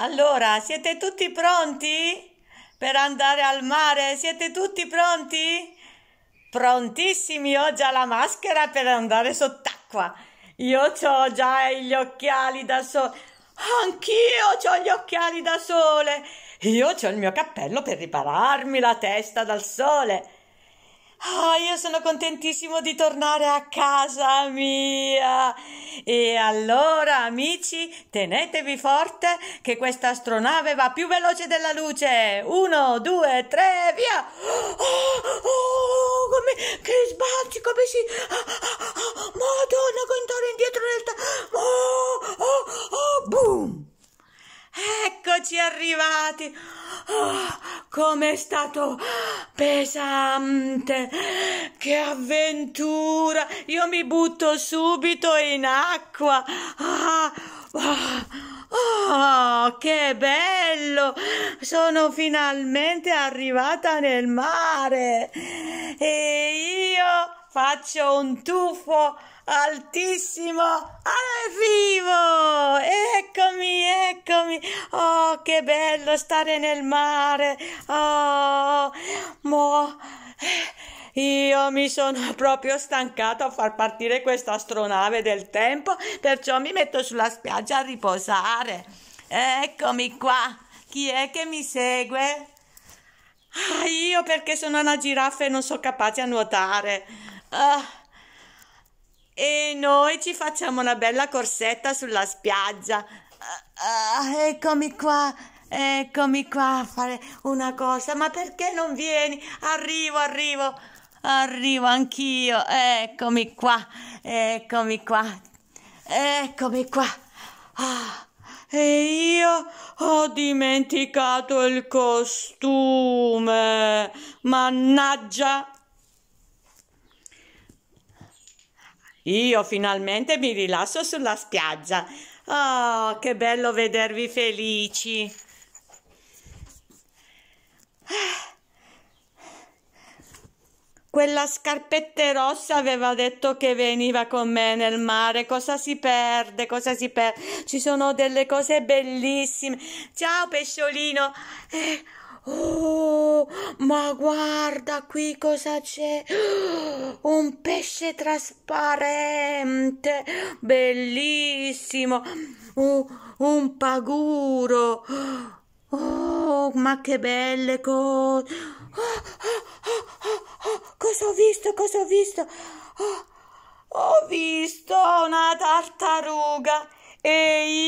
Allora, siete tutti pronti per andare al mare? Siete tutti pronti? Prontissimi, ho già la maschera per andare sott'acqua. Io ho già gli occhiali da sole. Anch'io ho gli occhiali da sole. Io ho il mio cappello per ripararmi la testa dal sole. Ah, io sono contentissimo di tornare a casa mia. E allora, amici, tenetevi forte che questa astronave va più veloce della luce. Uno, due, tre, via! Oh, oh, oh come... che sbaglio! Eccoci arrivati! Oh, com'è stato pesante! Che avventura! Io mi butto subito in acqua! Ah, oh, oh, che bello! Sono finalmente arrivata nel mare! E io faccio un tuffo altissimo al vivo! Eccomi, eccomi! Oh, che bello stare nel mare! Oh, mo... Io mi sono proprio stancato a far partire questa astronave del tempo, perciò mi metto sulla spiaggia a riposare. Eccomi qua. Chi è che mi segue? Ah, io perché sono una giraffa e non sono capace a nuotare. Uh, e noi ci facciamo una bella corsetta sulla spiaggia. Uh, uh, eccomi qua, eccomi qua a fare una cosa. Ma perché non vieni? Arrivo, arrivo, arrivo anch'io. Eccomi qua, eccomi qua, eccomi qua. Ah, e io ho dimenticato il costume. Mannaggia! Io finalmente mi rilasso sulla spiaggia. Oh, che bello vedervi felici. Quella scarpette rossa aveva detto che veniva con me nel mare. Cosa si perde? Cosa si perde? Ci sono delle cose bellissime. Ciao pesciolino. Eh. Oh, ma guarda qui cosa c'è! Un pesce trasparente, bellissimo! Oh, un paguro! Oh, ma che belle cose! Oh, cosa ho visto? Cosa ho visto? ho visto una tartaruga e io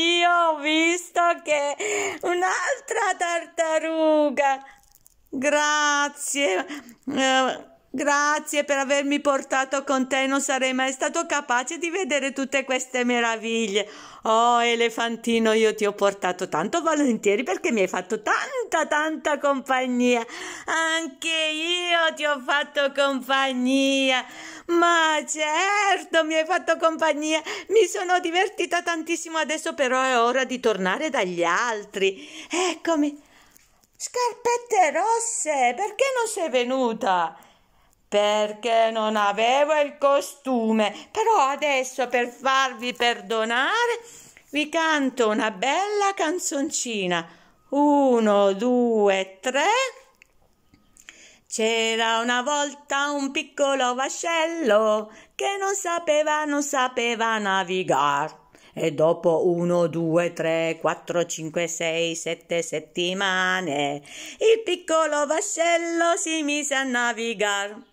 visto che un'altra tartaruga. Grazie. Eh, Grazie per avermi portato con te, non sarei mai stato capace di vedere tutte queste meraviglie. Oh, elefantino, io ti ho portato tanto volentieri perché mi hai fatto tanta, tanta compagnia. Anche io ti ho fatto compagnia. Ma certo, mi hai fatto compagnia. Mi sono divertita tantissimo adesso, però è ora di tornare dagli altri. Eccomi. Scarpette rosse, perché non sei venuta? perché non avevo il costume, però adesso per farvi perdonare vi canto una bella canzoncina. Uno, due, tre. C'era una volta un piccolo vascello che non sapeva, non sapeva navigare. E dopo uno, due, tre, quattro, cinque, sei, sette settimane, il piccolo vascello si mise a navigare.